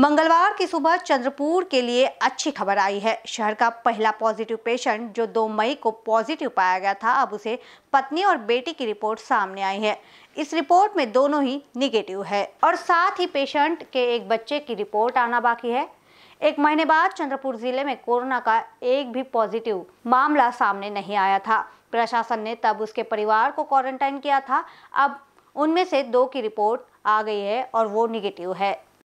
मंगलवार की सुबह चंद्रपुर के लिए अच्छी खबर आई है शहर का पहला पॉजिटिव पेशेंट जो 2 मई को पॉजिटिव पाया गया था अब उसे पत्नी और बेटी की रिपोर्ट सामने आई है इस रिपोर्ट में दोनों ही निगेटिव है और साथ ही पेशेंट के एक बच्चे की रिपोर्ट आना बाकी है एक महीने बाद चंद्रपुर जिले में कोरोना का एक भी पॉजिटिव मामला सामने नहीं आया था प्रशासन ने तब उसके परिवार को क्वारंटाइन किया था अब उनमें से दो की रिपोर्ट आ गई है और वो निगेटिव है